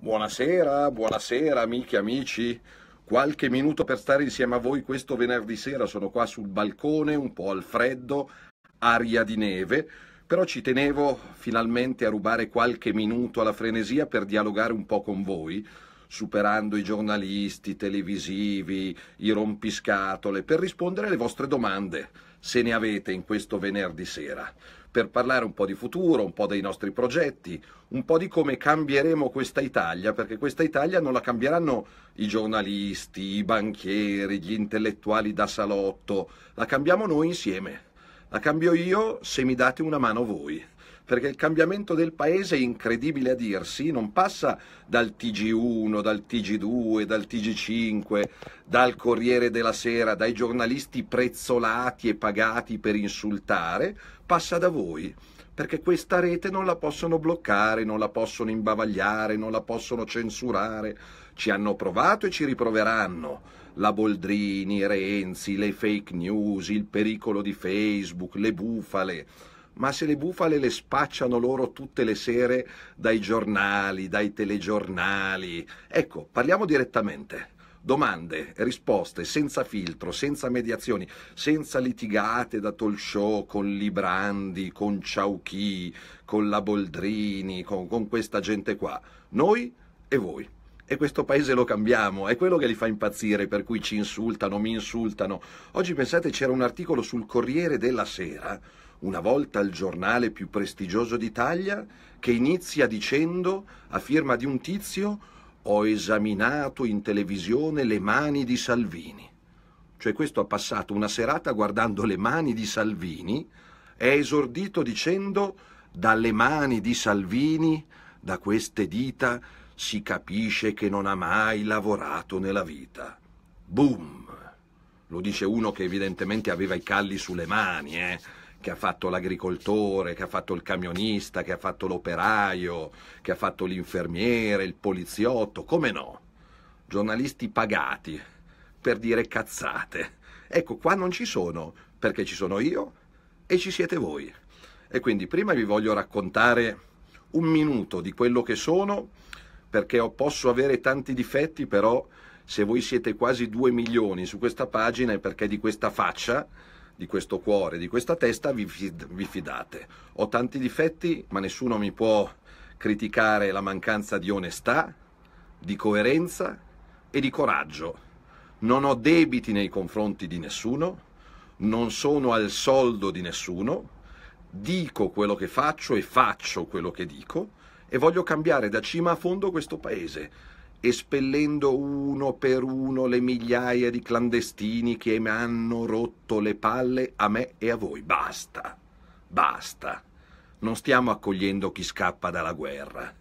Buonasera, buonasera amiche e amici. Qualche minuto per stare insieme a voi questo venerdì sera. Sono qua sul balcone, un po' al freddo, aria di neve, però ci tenevo finalmente a rubare qualche minuto alla frenesia per dialogare un po' con voi, superando i giornalisti, i televisivi, i rompiscatole, per rispondere alle vostre domande, se ne avete in questo venerdì sera per parlare un po' di futuro, un po' dei nostri progetti, un po' di come cambieremo questa Italia, perché questa Italia non la cambieranno i giornalisti, i banchieri, gli intellettuali da salotto, la cambiamo noi insieme. La cambio io se mi date una mano voi perché il cambiamento del paese, è incredibile a dirsi, non passa dal TG1, dal TG2, dal TG5, dal Corriere della Sera, dai giornalisti prezzolati e pagati per insultare, passa da voi perché questa rete non la possono bloccare, non la possono imbavagliare, non la possono censurare. Ci hanno provato e ci riproveranno. La Boldrini, Renzi, le fake news, il pericolo di Facebook, le bufale ma se le bufale le spacciano loro tutte le sere dai giornali, dai telegiornali. Ecco, parliamo direttamente. Domande, risposte, senza filtro, senza mediazioni, senza litigate da talk show con Librandi, con Ciauchi, con la Boldrini, con, con questa gente qua. Noi e voi e questo paese lo cambiamo, è quello che li fa impazzire, per cui ci insultano, mi insultano. Oggi pensate c'era un articolo sul Corriere della Sera una volta il giornale più prestigioso d'Italia, che inizia dicendo, a firma di un tizio, ho esaminato in televisione le mani di Salvini. Cioè questo ha passato una serata guardando le mani di Salvini, è esordito dicendo dalle mani di Salvini, da queste dita, si capisce che non ha mai lavorato nella vita. Boom! Lo dice uno che evidentemente aveva i calli sulle mani, eh? che ha fatto l'agricoltore, che ha fatto il camionista, che ha fatto l'operaio, che ha fatto l'infermiere, il poliziotto, come no? Giornalisti pagati per dire cazzate. Ecco, qua non ci sono, perché ci sono io e ci siete voi. E quindi prima vi voglio raccontare un minuto di quello che sono, perché posso avere tanti difetti, però se voi siete quasi due milioni su questa pagina è perché di questa faccia di questo cuore, di questa testa, vi, vi fidate. Ho tanti difetti, ma nessuno mi può criticare la mancanza di onestà, di coerenza e di coraggio. Non ho debiti nei confronti di nessuno, non sono al soldo di nessuno, dico quello che faccio e faccio quello che dico e voglio cambiare da cima a fondo questo paese espellendo uno per uno le migliaia di clandestini che mi hanno rotto le palle a me e a voi. Basta, basta. Non stiamo accogliendo chi scappa dalla guerra.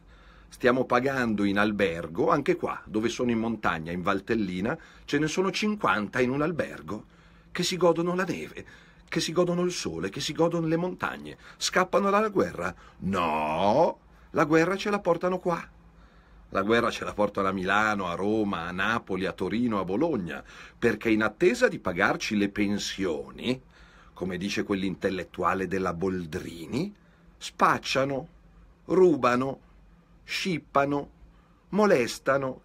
Stiamo pagando in albergo, anche qua, dove sono in montagna, in Valtellina, ce ne sono 50 in un albergo, che si godono la neve, che si godono il sole, che si godono le montagne. Scappano dalla guerra. No, la guerra ce la portano qua la guerra ce la portano a Milano, a Roma, a Napoli, a Torino, a Bologna, perché in attesa di pagarci le pensioni, come dice quell'intellettuale della Boldrini, spacciano, rubano, scippano, molestano.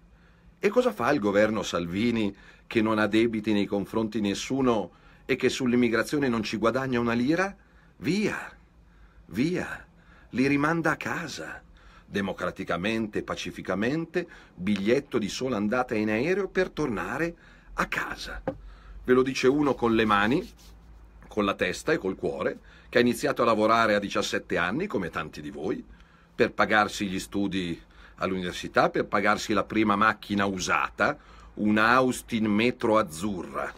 E cosa fa il governo Salvini che non ha debiti nei confronti di nessuno e che sull'immigrazione non ci guadagna una lira? Via, via, li rimanda a casa democraticamente pacificamente, biglietto di sola andata in aereo per tornare a casa. Ve lo dice uno con le mani, con la testa e col cuore, che ha iniziato a lavorare a 17 anni, come tanti di voi, per pagarsi gli studi all'università, per pagarsi la prima macchina usata, una Austin Metro azzurra,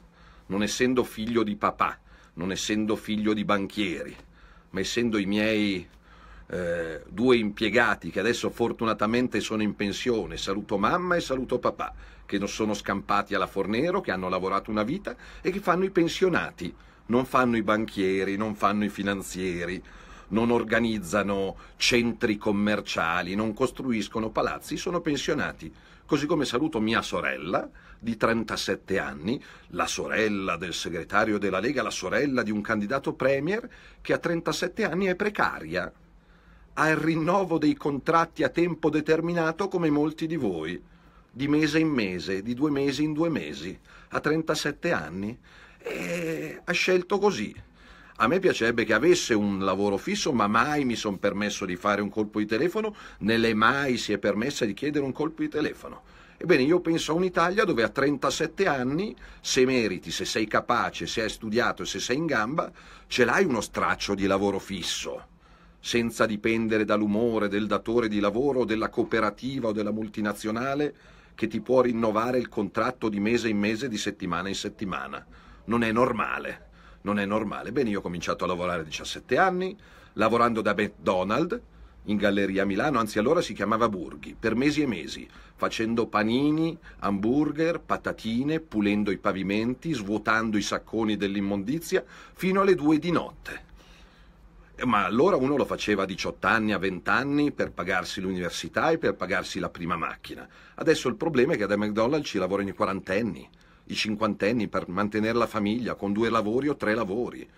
non essendo figlio di papà, non essendo figlio di banchieri, ma essendo i miei eh, due impiegati che adesso fortunatamente sono in pensione, saluto mamma e saluto papà, che non sono scampati alla Fornero, che hanno lavorato una vita e che fanno i pensionati, non fanno i banchieri, non fanno i finanzieri, non organizzano centri commerciali, non costruiscono palazzi, sono pensionati. Così come saluto mia sorella di 37 anni, la sorella del segretario della Lega, la sorella di un candidato premier che a 37 anni è precaria al rinnovo dei contratti a tempo determinato come molti di voi, di mese in mese, di due mesi in due mesi, a 37 anni, e ha scelto così. A me piacerebbe che avesse un lavoro fisso, ma mai mi sono permesso di fare un colpo di telefono, né le mai si è permessa di chiedere un colpo di telefono. Ebbene, io penso a un'Italia dove a 37 anni, se meriti, se sei capace, se hai studiato e se sei in gamba, ce l'hai uno straccio di lavoro fisso senza dipendere dall'umore del datore di lavoro o della cooperativa o della multinazionale che ti può rinnovare il contratto di mese in mese, di settimana in settimana. Non è normale, non è normale. Bene, io ho cominciato a lavorare a 17 anni, lavorando da McDonald's in galleria a Milano, anzi allora si chiamava Burghi, per mesi e mesi, facendo panini, hamburger, patatine, pulendo i pavimenti, svuotando i sacconi dell'immondizia, fino alle due di notte. Eh, ma allora uno lo faceva a 18 anni, a 20 anni per pagarsi l'università e per pagarsi la prima macchina. Adesso il problema è che da McDonald's ci lavorano i quarantenni, i cinquantenni per mantenere la famiglia con due lavori o tre lavori.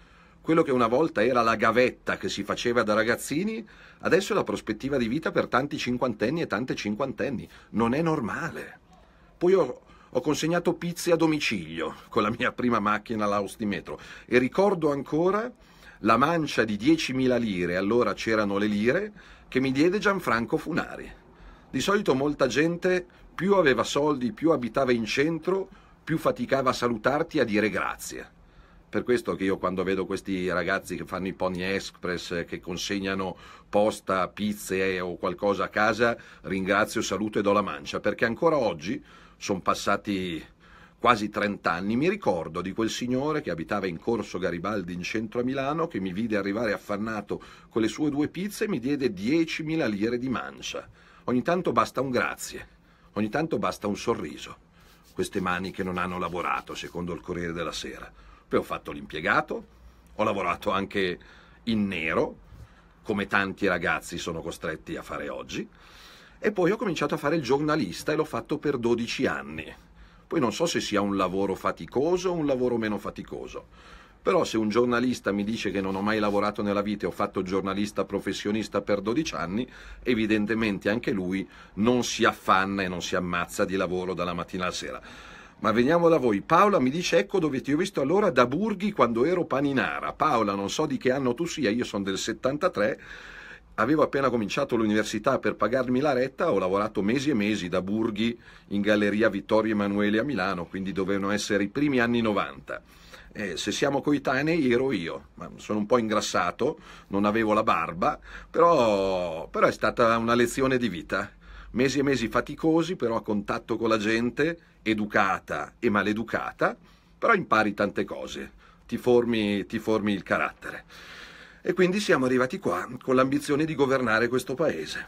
Quello che una volta era la gavetta che si faceva da ragazzini, adesso è la prospettiva di vita per tanti cinquantenni e tante cinquantenni. Non è normale. Poi ho, ho consegnato pizze a domicilio con la mia prima macchina all'Aus di metro e ricordo ancora la mancia di 10.000 lire, allora c'erano le lire, che mi diede Gianfranco Funari. Di solito molta gente più aveva soldi, più abitava in centro, più faticava a salutarti e a dire grazie. Per questo che io quando vedo questi ragazzi che fanno i Pony Express, che consegnano posta, pizze eh, o qualcosa a casa, ringrazio, saluto e do la mancia, perché ancora oggi sono passati quasi 30 anni, mi ricordo di quel signore che abitava in Corso Garibaldi in centro a Milano, che mi vide arrivare affannato con le sue due pizze e mi diede 10.000 lire di mancia. Ogni tanto basta un grazie, ogni tanto basta un sorriso. Queste mani che non hanno lavorato, secondo il Corriere della Sera. Poi ho fatto l'impiegato, ho lavorato anche in nero, come tanti ragazzi sono costretti a fare oggi. E poi ho cominciato a fare il giornalista e l'ho fatto per 12 anni poi non so se sia un lavoro faticoso o un lavoro meno faticoso. Però se un giornalista mi dice che non ho mai lavorato nella vita e ho fatto giornalista professionista per 12 anni, evidentemente anche lui non si affanna e non si ammazza di lavoro dalla mattina alla sera. Ma veniamo da voi. Paola mi dice: Ecco dove ti ho visto allora da Burghi quando ero paninara. Paola, non so di che anno tu sia, io sono del 73 Avevo appena cominciato l'università per pagarmi la retta, ho lavorato mesi e mesi da Burghi in Galleria Vittorio Emanuele a Milano, quindi dovevano essere i primi anni 90. Eh, se siamo coetanei ero io, sono un po' ingrassato, non avevo la barba, però, però è stata una lezione di vita. Mesi e mesi faticosi, però a contatto con la gente, educata e maleducata, però impari tante cose, ti formi, ti formi il carattere. E quindi siamo arrivati qua con l'ambizione di governare questo paese.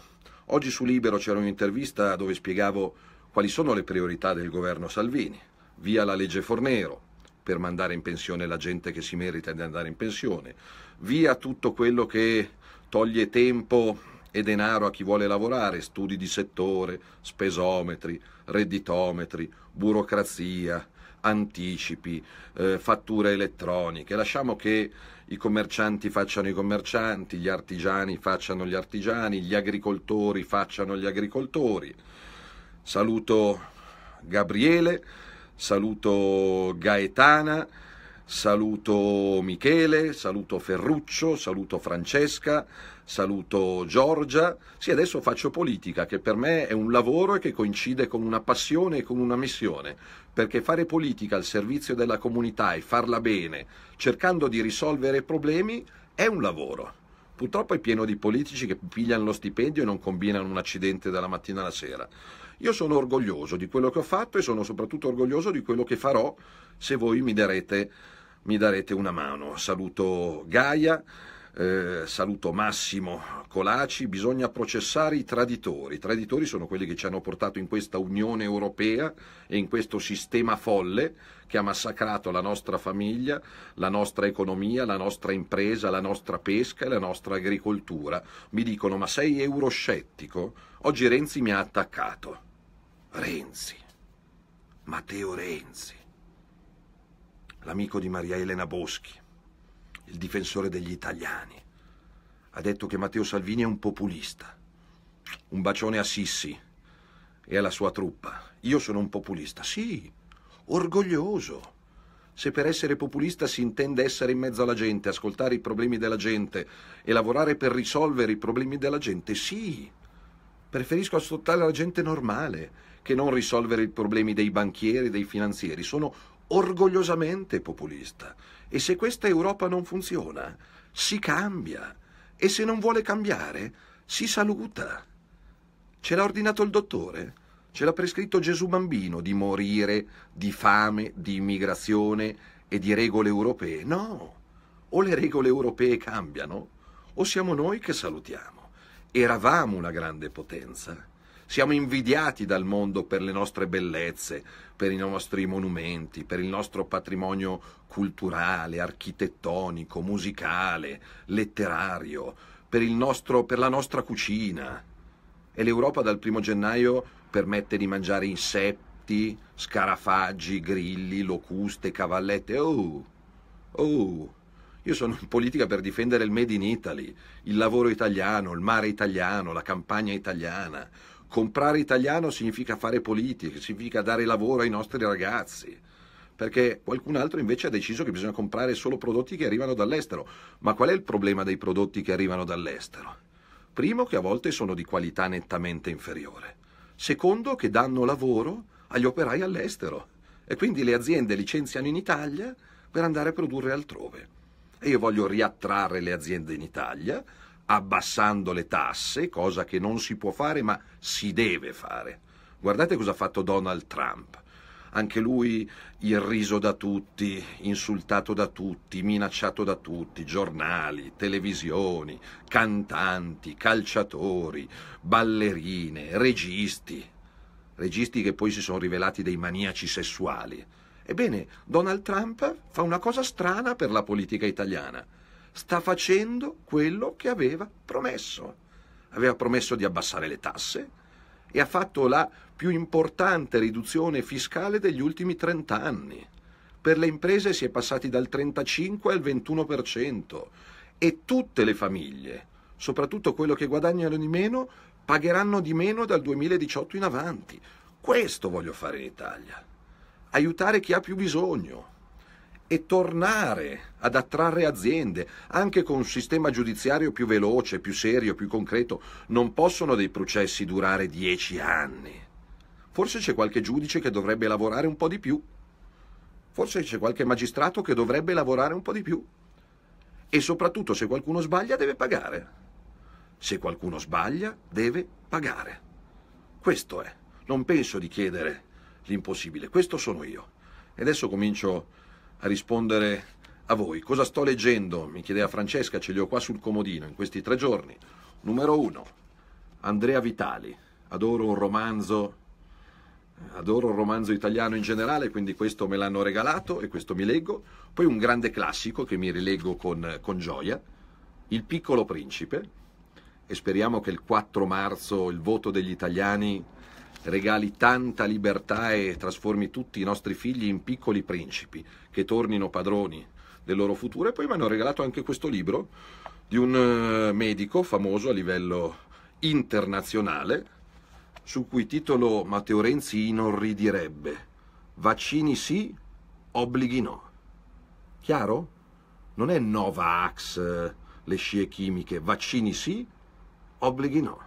Oggi su Libero c'era un'intervista dove spiegavo quali sono le priorità del governo Salvini. Via la legge Fornero, per mandare in pensione la gente che si merita di andare in pensione, via tutto quello che toglie tempo e denaro a chi vuole lavorare, studi di settore, spesometri, redditometri, burocrazia, anticipi, eh, fatture elettroniche. Lasciamo che i commercianti facciano i commercianti, gli artigiani facciano gli artigiani, gli agricoltori facciano gli agricoltori. Saluto Gabriele, saluto Gaetana, saluto Michele, saluto Ferruccio, saluto Francesca, saluto Giorgia. Sì, adesso faccio politica, che per me è un lavoro e che coincide con una passione e con una missione, perché fare politica al servizio della comunità e farla bene, cercando di risolvere problemi, è un lavoro. Purtroppo è pieno di politici che pigliano lo stipendio e non combinano un accidente dalla mattina alla sera. Io sono orgoglioso di quello che ho fatto e sono soprattutto orgoglioso di quello che farò se voi mi darete, mi darete una mano. Saluto Gaia eh, saluto Massimo Colaci, bisogna processare i traditori. I traditori sono quelli che ci hanno portato in questa Unione Europea e in questo sistema folle che ha massacrato la nostra famiglia, la nostra economia, la nostra impresa, la nostra pesca e la nostra agricoltura. Mi dicono ma sei euroscettico? Oggi Renzi mi ha attaccato. Renzi, Matteo Renzi, l'amico di Maria Elena Boschi il difensore degli italiani. Ha detto che Matteo Salvini è un populista. Un bacione a Sissi e alla sua truppa. Io sono un populista, sì, orgoglioso. Se per essere populista si intende essere in mezzo alla gente, ascoltare i problemi della gente e lavorare per risolvere i problemi della gente, sì. Preferisco ascoltare la gente normale che non risolvere i problemi dei banchieri, dei finanzieri. Sono orgogliosamente populista. E se questa Europa non funziona, si cambia. E se non vuole cambiare, si saluta. Ce l'ha ordinato il dottore? Ce l'ha prescritto Gesù bambino di morire di fame, di immigrazione e di regole europee? No. O le regole europee cambiano, o siamo noi che salutiamo. Eravamo una grande potenza siamo invidiati dal mondo per le nostre bellezze, per i nostri monumenti, per il nostro patrimonio culturale, architettonico, musicale, letterario, per, nostro, per la nostra cucina. E l'Europa dal primo gennaio permette di mangiare insetti, scarafaggi, grilli, locuste, cavallette. Oh, oh. Io sono in politica per difendere il Made in Italy, il lavoro italiano, il mare italiano, la campagna italiana comprare italiano significa fare politica, significa dare lavoro ai nostri ragazzi, perché qualcun altro invece ha deciso che bisogna comprare solo prodotti che arrivano dall'estero. Ma qual è il problema dei prodotti che arrivano dall'estero? Primo, che a volte sono di qualità nettamente inferiore. Secondo, che danno lavoro agli operai all'estero. E quindi le aziende licenziano in Italia per andare a produrre altrove. E io voglio riattrarre le aziende in Italia abbassando le tasse, cosa che non si può fare ma si deve fare. Guardate cosa ha fatto Donald Trump. Anche lui irriso da tutti, insultato da tutti, minacciato da tutti, giornali, televisioni, cantanti, calciatori, ballerine, registi, registi che poi si sono rivelati dei maniaci sessuali. Ebbene, Donald Trump fa una cosa strana per la politica italiana sta facendo quello che aveva promesso. Aveva promesso di abbassare le tasse e ha fatto la più importante riduzione fiscale degli ultimi 30 anni. Per le imprese si è passati dal 35 al 21% e tutte le famiglie, soprattutto quelle che guadagnano di meno, pagheranno di meno dal 2018 in avanti. Questo voglio fare in Italia. Aiutare chi ha più bisogno e tornare ad attrarre aziende, anche con un sistema giudiziario più veloce, più serio, più concreto. Non possono dei processi durare dieci anni. Forse c'è qualche giudice che dovrebbe lavorare un po' di più. Forse c'è qualche magistrato che dovrebbe lavorare un po' di più. E soprattutto se qualcuno sbaglia deve pagare. Se qualcuno sbaglia deve pagare. Questo è. Non penso di chiedere l'impossibile. Questo sono io. E adesso comincio a rispondere a voi. Cosa sto leggendo? Mi chiedeva Francesca, ce li ho qua sul comodino in questi tre giorni. Numero uno, Andrea Vitali. Adoro un romanzo, adoro un romanzo italiano in generale, quindi questo me l'hanno regalato e questo mi leggo. Poi un grande classico che mi rileggo con, con gioia, Il piccolo principe. E speriamo che il 4 marzo il voto degli italiani regali tanta libertà e trasformi tutti i nostri figli in piccoli principi, che tornino padroni del loro futuro. E poi mi hanno regalato anche questo libro di un eh, medico famoso a livello internazionale, su cui titolo Matteo Renzi inorridirebbe. Vaccini sì, obblighi no. Chiaro? Non è Novax, eh, le scie chimiche, vaccini sì, obblighi no.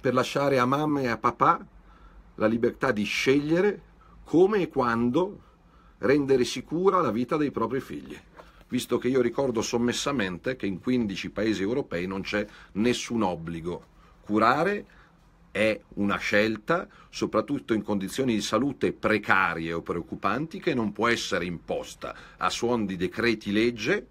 Per lasciare a mamma e a papà la libertà di scegliere come e quando rendere sicura la vita dei propri figli, visto che io ricordo sommessamente che in 15 paesi europei non c'è nessun obbligo. Curare è una scelta, soprattutto in condizioni di salute precarie o preoccupanti, che non può essere imposta a suon di decreti legge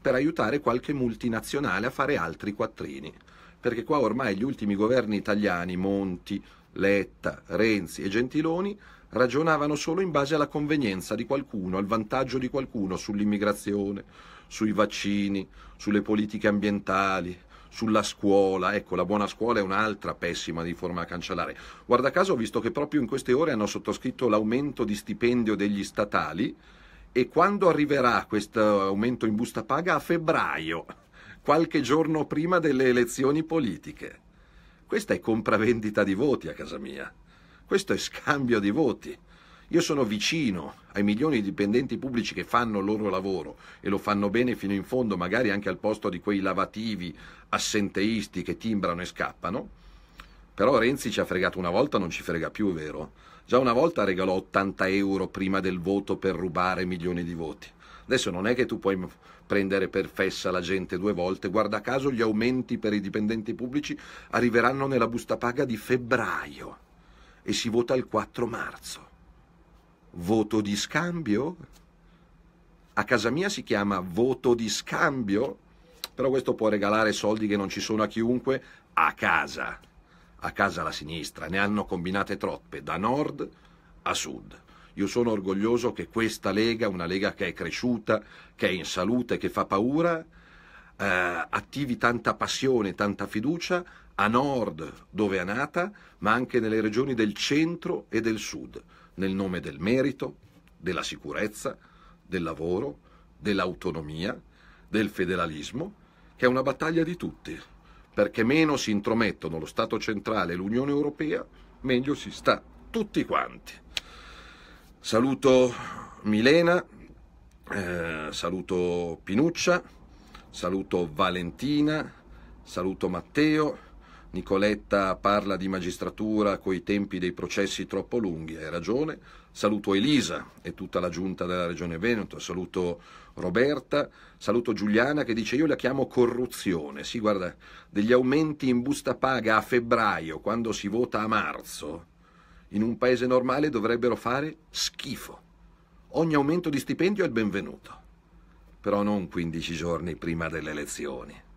per aiutare qualche multinazionale a fare altri quattrini. Perché qua ormai gli ultimi governi italiani, Monti, Letta, Renzi e Gentiloni, ragionavano solo in base alla convenienza di qualcuno, al vantaggio di qualcuno sull'immigrazione, sui vaccini, sulle politiche ambientali, sulla scuola. Ecco, la buona scuola è un'altra pessima riforma da cancellare. Guarda caso ho visto che proprio in queste ore hanno sottoscritto l'aumento di stipendio degli statali e quando arriverà questo aumento in busta paga? A febbraio, qualche giorno prima delle elezioni politiche. Questa è compravendita di voti a casa mia. Questo è scambio di voti. Io sono vicino ai milioni di dipendenti pubblici che fanno il loro lavoro e lo fanno bene fino in fondo, magari anche al posto di quei lavativi assenteisti che timbrano e scappano. Però Renzi ci ha fregato una volta, non ci frega più, vero? Già una volta regalò 80 euro prima del voto per rubare milioni di voti. Adesso non è che tu puoi prendere per fessa la gente due volte, guarda caso gli aumenti per i dipendenti pubblici arriveranno nella busta paga di febbraio e si vota il 4 marzo. Voto di scambio? A casa mia si chiama voto di scambio, però questo può regalare soldi che non ci sono a chiunque a casa. A casa la sinistra, ne hanno combinate troppe, da nord a sud. Io sono orgoglioso che questa Lega, una Lega che è cresciuta, che è in salute, che fa paura, eh, attivi tanta passione, tanta fiducia, a nord dove è nata, ma anche nelle regioni del centro e del sud, nel nome del merito, della sicurezza, del lavoro, dell'autonomia, del federalismo, che è una battaglia di tutti, perché meno si intromettono lo Stato centrale e l'Unione Europea, meglio si sta tutti quanti. Saluto Milena, eh, saluto Pinuccia, saluto Valentina, saluto Matteo. Nicoletta parla di magistratura coi tempi dei processi troppo lunghi, hai ragione. Saluto Elisa e tutta la giunta della Regione Veneto, saluto Roberta, saluto Giuliana che dice io la chiamo corruzione. Sì, guarda, degli aumenti in busta paga a febbraio quando si vota a marzo, in un paese normale dovrebbero fare schifo. Ogni aumento di stipendio è il benvenuto, però non 15 giorni prima delle elezioni.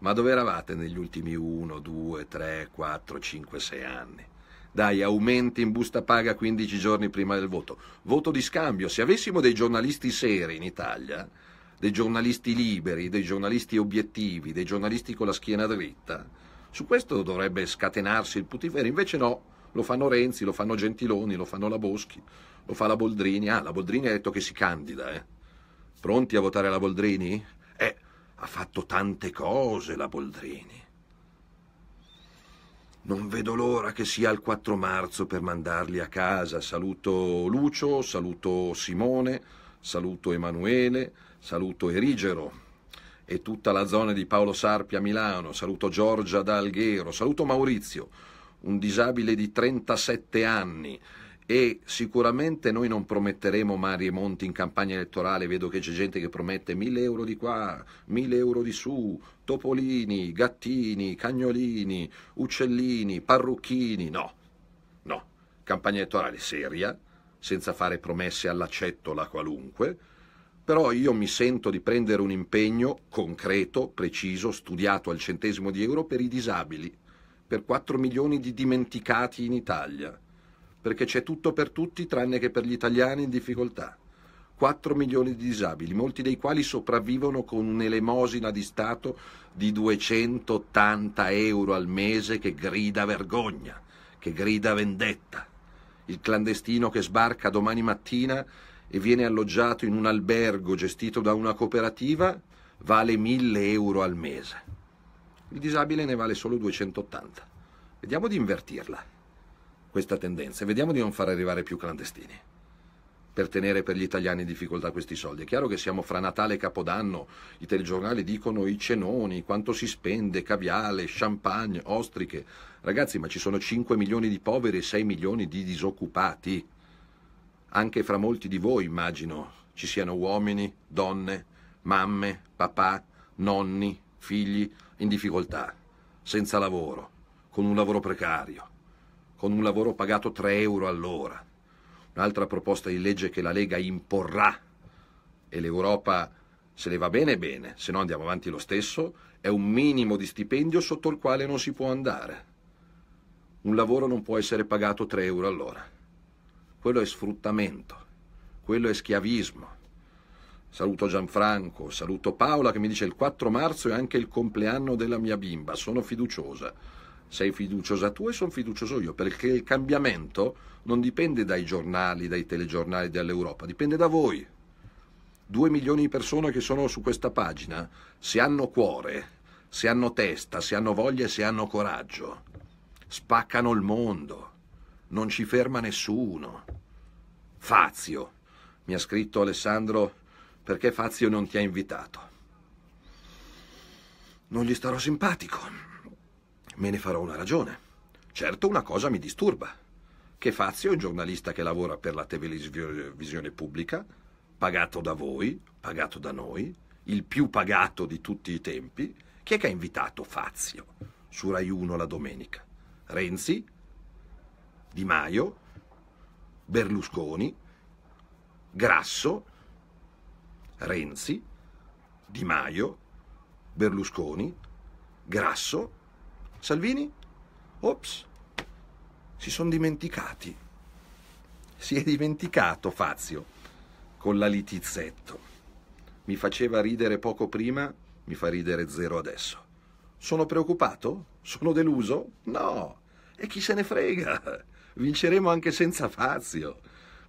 Ma dove eravate negli ultimi 1, 2, 3, 4, 5, 6 anni? Dai, aumenti in busta paga 15 giorni prima del voto. Voto di scambio. Se avessimo dei giornalisti seri in Italia, dei giornalisti liberi, dei giornalisti obiettivi, dei giornalisti con la schiena dritta, su questo dovrebbe scatenarsi il putifero. Invece no, lo fanno Renzi, lo fanno Gentiloni, lo fanno la Boschi, lo fa la Boldrini. Ah, la Boldrini ha detto che si candida, eh. Pronti a votare la Boldrini? Ha fatto tante cose la Boldrini. Non vedo l'ora che sia il 4 marzo per mandarli a casa. Saluto Lucio, saluto Simone, saluto Emanuele, saluto Erigero e tutta la zona di Paolo Sarpi a Milano, saluto Giorgia da Alghero, saluto Maurizio, un disabile di 37 anni e sicuramente noi non prometteremo mari e monti in campagna elettorale, vedo che c'è gente che promette 1000 euro di qua, 1000 euro di su, topolini, gattini, cagnolini, uccellini, parrucchini, no, no, campagna elettorale seria, senza fare promesse all'accettola qualunque, però io mi sento di prendere un impegno concreto, preciso, studiato al centesimo di euro per i disabili, per 4 milioni di dimenticati in Italia perché c'è tutto per tutti tranne che per gli italiani in difficoltà. 4 milioni di disabili, molti dei quali sopravvivono con un'elemosina di Stato di 280 euro al mese che grida vergogna, che grida vendetta. Il clandestino che sbarca domani mattina e viene alloggiato in un albergo gestito da una cooperativa vale 1000 euro al mese. Il disabile ne vale solo 280. Vediamo di invertirla questa tendenza e vediamo di non far arrivare più clandestini per tenere per gli italiani in difficoltà questi soldi. È chiaro che siamo fra Natale e Capodanno, i telegiornali dicono i cenoni, quanto si spende, caviale, champagne, ostriche. Ragazzi, ma ci sono 5 milioni di poveri e 6 milioni di disoccupati. Anche fra molti di voi, immagino, ci siano uomini, donne, mamme, papà, nonni, figli in difficoltà, senza lavoro, con un lavoro precario con un lavoro pagato 3 euro all'ora. Un'altra proposta di legge che la Lega imporrà e l'Europa, se ne va bene, bene, se no andiamo avanti lo stesso, è un minimo di stipendio sotto il quale non si può andare. Un lavoro non può essere pagato 3 euro all'ora. Quello è sfruttamento, quello è schiavismo. Saluto Gianfranco, saluto Paola che mi dice il 4 marzo è anche il compleanno della mia bimba, sono fiduciosa sei fiduciosa tu e sono fiducioso io, perché il cambiamento non dipende dai giornali, dai telegiornali, dall'Europa, dipende da voi. Due milioni di persone che sono su questa pagina, se hanno cuore, se hanno testa, se hanno voglia e se hanno coraggio, spaccano il mondo, non ci ferma nessuno. Fazio, mi ha scritto Alessandro, perché Fazio non ti ha invitato? Non gli starò simpatico. Me ne farò una ragione. Certo una cosa mi disturba, che Fazio è un giornalista che lavora per la televisione pubblica, pagato da voi, pagato da noi, il più pagato di tutti i tempi. Chi è che ha invitato Fazio su Rai 1 la domenica? Renzi, Di Maio, Berlusconi, Grasso, Renzi, Di Maio, Berlusconi, Grasso, Salvini? Ops, si sono dimenticati. Si è dimenticato Fazio con la litizzetto. Mi faceva ridere poco prima, mi fa ridere zero adesso. Sono preoccupato? Sono deluso? No. E chi se ne frega? Vinceremo anche senza Fazio.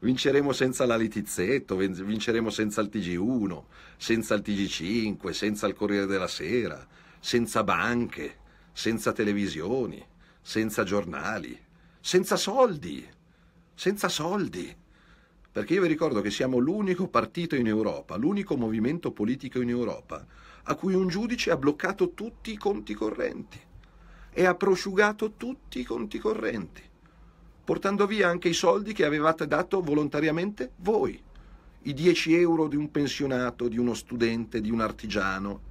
Vinceremo senza la Litizzetto, vinceremo senza il TG1, senza il TG5, senza il Corriere della Sera, senza banche, senza televisioni, senza giornali, senza soldi, senza soldi. Perché io vi ricordo che siamo l'unico partito in Europa, l'unico movimento politico in Europa, a cui un giudice ha bloccato tutti i conti correnti e ha prosciugato tutti i conti correnti, portando via anche i soldi che avevate dato volontariamente voi, i 10 euro di un pensionato, di uno studente, di un artigiano,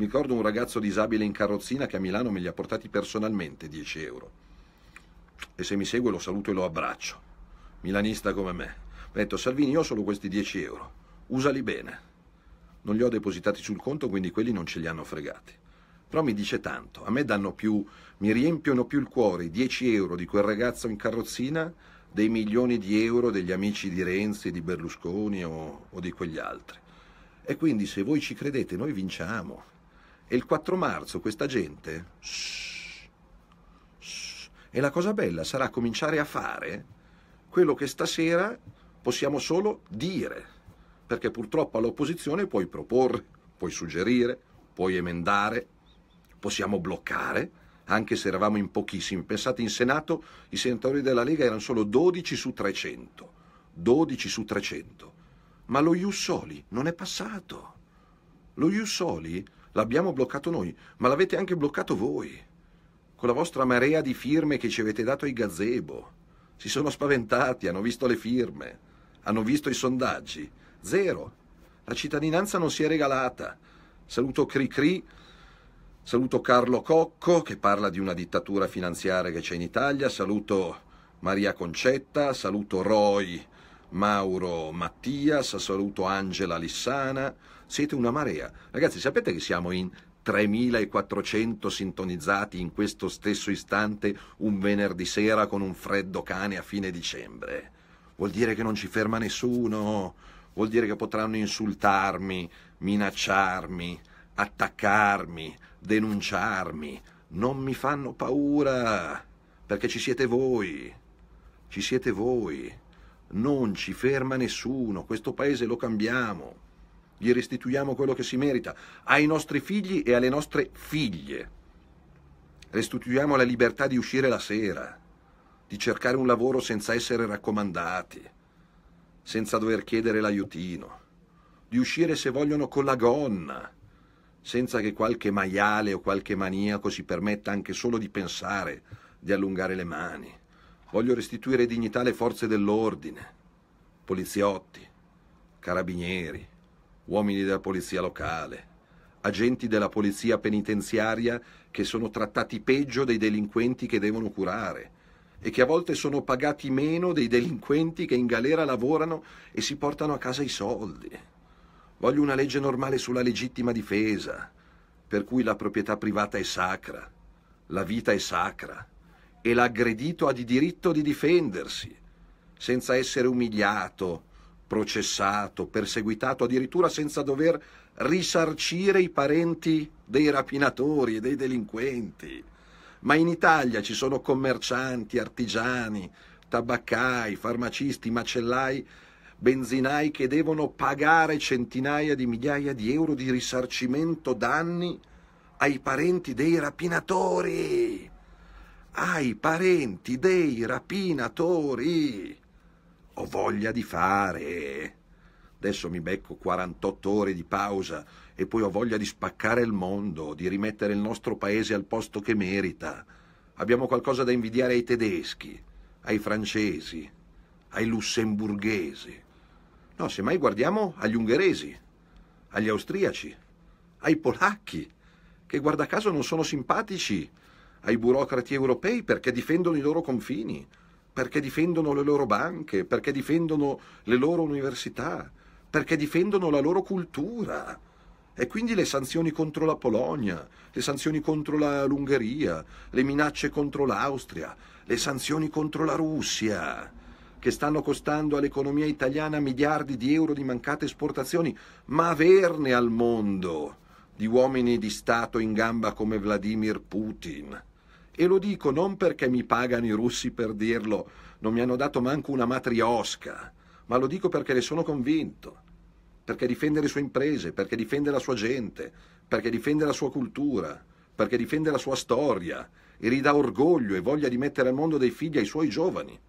mi ricordo un ragazzo disabile in carrozzina che a Milano me li ha portati personalmente 10 euro. E se mi segue lo saluto e lo abbraccio. Milanista come me. Mi ha detto Salvini, io ho solo questi 10 euro. Usali bene. Non li ho depositati sul conto, quindi quelli non ce li hanno fregati. Però mi dice tanto. A me danno più, mi riempiono più il cuore i 10 euro di quel ragazzo in carrozzina dei milioni di euro degli amici di Renzi, di Berlusconi o, o di quegli altri. E quindi se voi ci credete, noi vinciamo. E il 4 marzo questa gente... Shh, shh, e la cosa bella sarà cominciare a fare quello che stasera possiamo solo dire, perché purtroppo all'opposizione puoi proporre, puoi suggerire, puoi emendare, possiamo bloccare, anche se eravamo in pochissimi. Pensate, in Senato i senatori della Lega erano solo 12 su 300. 12 su 300. Ma lo Iussoli non è passato. Lo Iussoli L'abbiamo bloccato noi, ma l'avete anche bloccato voi, con la vostra marea di firme che ci avete dato ai gazebo. Si sono spaventati, hanno visto le firme, hanno visto i sondaggi. Zero. La cittadinanza non si è regalata. Saluto Cricri, saluto Carlo Cocco che parla di una dittatura finanziaria che c'è in Italia, saluto Maria Concetta, saluto Roy Mauro Mattias, saluto Angela Lissana, siete una marea. Ragazzi, sapete che siamo in 3.400 sintonizzati in questo stesso istante un venerdì sera con un freddo cane a fine dicembre. Vuol dire che non ci ferma nessuno, vuol dire che potranno insultarmi, minacciarmi, attaccarmi, denunciarmi. Non mi fanno paura, perché ci siete voi. Ci siete voi. Non ci ferma nessuno, questo paese lo cambiamo, gli restituiamo quello che si merita, ai nostri figli e alle nostre figlie. Restituiamo la libertà di uscire la sera, di cercare un lavoro senza essere raccomandati, senza dover chiedere l'aiutino, di uscire se vogliono con la gonna, senza che qualche maiale o qualche maniaco si permetta anche solo di pensare di allungare le mani. Voglio restituire dignità alle forze dell'ordine, poliziotti, carabinieri, uomini della polizia locale, agenti della polizia penitenziaria che sono trattati peggio dei delinquenti che devono curare e che a volte sono pagati meno dei delinquenti che in galera lavorano e si portano a casa i soldi. Voglio una legge normale sulla legittima difesa, per cui la proprietà privata è sacra, la vita è sacra e l'aggredito ha di diritto di difendersi, senza essere umiliato, processato, perseguitato, addirittura senza dover risarcire i parenti dei rapinatori e dei delinquenti. Ma in Italia ci sono commercianti, artigiani, tabaccai, farmacisti, macellai, benzinai che devono pagare centinaia di migliaia di euro di risarcimento danni ai parenti dei rapinatori ai parenti dei rapinatori. Ho voglia di fare. Adesso mi becco 48 ore di pausa e poi ho voglia di spaccare il mondo, di rimettere il nostro paese al posto che merita. Abbiamo qualcosa da invidiare ai tedeschi, ai francesi, ai lussemburghesi. No, semmai guardiamo agli ungheresi, agli austriaci, ai polacchi, che guarda caso non sono simpatici ai burocrati europei perché difendono i loro confini, perché difendono le loro banche, perché difendono le loro università, perché difendono la loro cultura. E quindi le sanzioni contro la Polonia, le sanzioni contro l'Ungheria, le minacce contro l'Austria, le sanzioni contro la Russia, che stanno costando all'economia italiana miliardi di euro di mancate esportazioni, ma averne al mondo di uomini di Stato in gamba come Vladimir Putin e lo dico non perché mi pagano i russi per dirlo, non mi hanno dato manco una matriosca, ma lo dico perché ne sono convinto. Perché difende le sue imprese, perché difende la sua gente, perché difende la sua cultura, perché difende la sua storia e ridà orgoglio e voglia di mettere al mondo dei figli ai suoi giovani.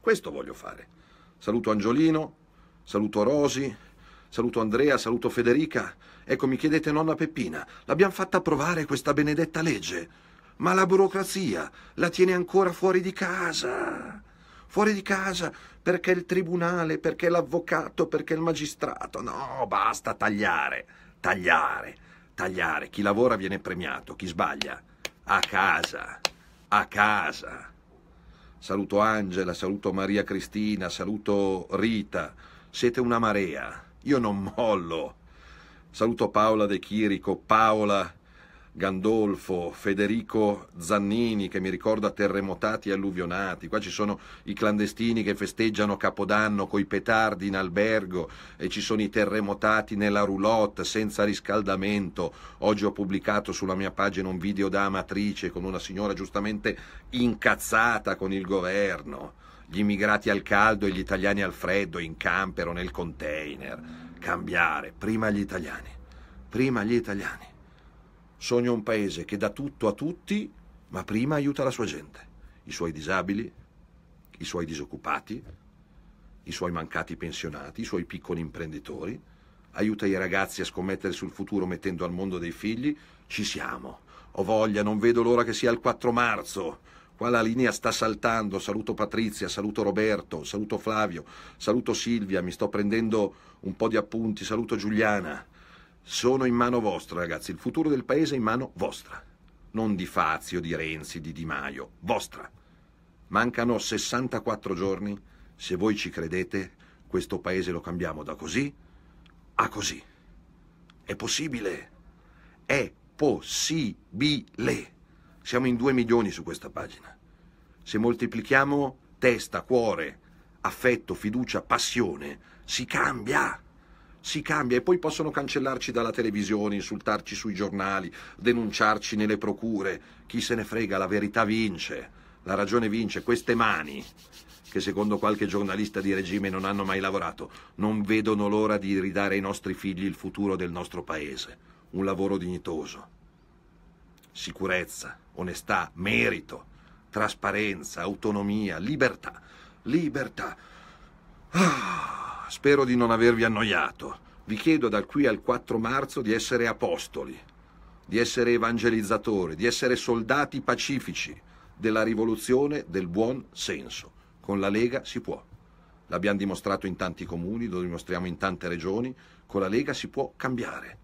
Questo voglio fare. Saluto Angiolino, saluto Rosi, saluto Andrea, saluto Federica. Ecco, mi chiedete nonna Peppina, l'abbiamo fatta approvare questa benedetta legge? ma la burocrazia la tiene ancora fuori di casa. Fuori di casa perché il tribunale, perché l'avvocato, perché il magistrato. No, basta tagliare, tagliare, tagliare. Chi lavora viene premiato, chi sbaglia. A casa, a casa. Saluto Angela, saluto Maria Cristina, saluto Rita. Siete una marea. Io non mollo. Saluto Paola De Chirico, Paola Gandolfo, Federico Zannini che mi ricorda terremotati e alluvionati, qua ci sono i clandestini che festeggiano Capodanno coi petardi in albergo e ci sono i terremotati nella roulotte senza riscaldamento. Oggi ho pubblicato sulla mia pagina un video da amatrice con una signora giustamente incazzata con il governo. Gli immigrati al caldo e gli italiani al freddo, in camper o nel container. Cambiare, prima gli italiani, prima gli italiani. Sogna un paese che dà tutto a tutti, ma prima aiuta la sua gente, i suoi disabili, i suoi disoccupati, i suoi mancati pensionati, i suoi piccoli imprenditori, aiuta i ragazzi a scommettere sul futuro mettendo al mondo dei figli. Ci siamo. Ho voglia, non vedo l'ora che sia il 4 marzo. Qua la linea sta saltando. Saluto Patrizia, saluto Roberto, saluto Flavio, saluto Silvia, mi sto prendendo un po' di appunti, saluto Giuliana sono in mano vostra, ragazzi. Il futuro del paese è in mano vostra. Non di Fazio, di Renzi, di Di Maio. Vostra. Mancano 64 giorni. Se voi ci credete, questo paese lo cambiamo da così a così. È possibile. È possibile. Siamo in due milioni su questa pagina. Se moltiplichiamo testa, cuore, affetto, fiducia, passione, si cambia si cambia e poi possono cancellarci dalla televisione, insultarci sui giornali, denunciarci nelle procure. Chi se ne frega, la verità vince, la ragione vince. Queste mani, che secondo qualche giornalista di regime non hanno mai lavorato, non vedono l'ora di ridare ai nostri figli il futuro del nostro paese. Un lavoro dignitoso. Sicurezza, onestà, merito, trasparenza, autonomia, libertà. Libertà. Ah spero di non avervi annoiato. Vi chiedo dal qui al 4 marzo di essere apostoli, di essere evangelizzatori, di essere soldati pacifici della rivoluzione del buon senso. Con la Lega si può. L'abbiamo dimostrato in tanti comuni, lo dimostriamo in tante regioni. Con la Lega si può cambiare.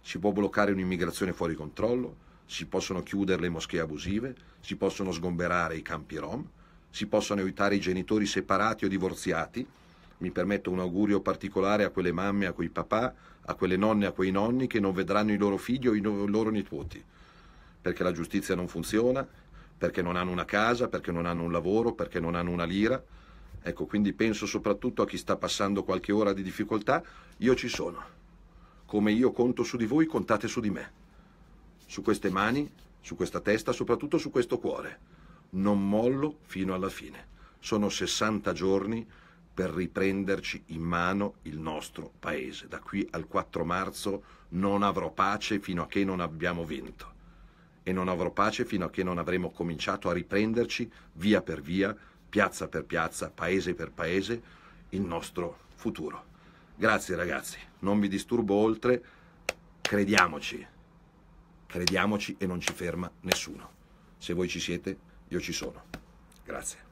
Si può bloccare un'immigrazione fuori controllo, si possono chiudere le moschee abusive, si possono sgomberare i campi rom, si possono aiutare i genitori separati o divorziati mi permetto un augurio particolare a quelle mamme, a quei papà, a quelle nonne, a quei nonni che non vedranno i loro figli o i, i loro nipoti, perché la giustizia non funziona, perché non hanno una casa, perché non hanno un lavoro, perché non hanno una lira. Ecco, quindi penso soprattutto a chi sta passando qualche ora di difficoltà, io ci sono. Come io conto su di voi, contate su di me. Su queste mani, su questa testa, soprattutto su questo cuore. Non mollo fino alla fine. Sono 60 giorni per riprenderci in mano il nostro paese. Da qui al 4 marzo non avrò pace fino a che non abbiamo vinto e non avrò pace fino a che non avremo cominciato a riprenderci via per via, piazza per piazza, paese per paese, il nostro futuro. Grazie ragazzi, non vi disturbo oltre, crediamoci, crediamoci e non ci ferma nessuno. Se voi ci siete, io ci sono. Grazie.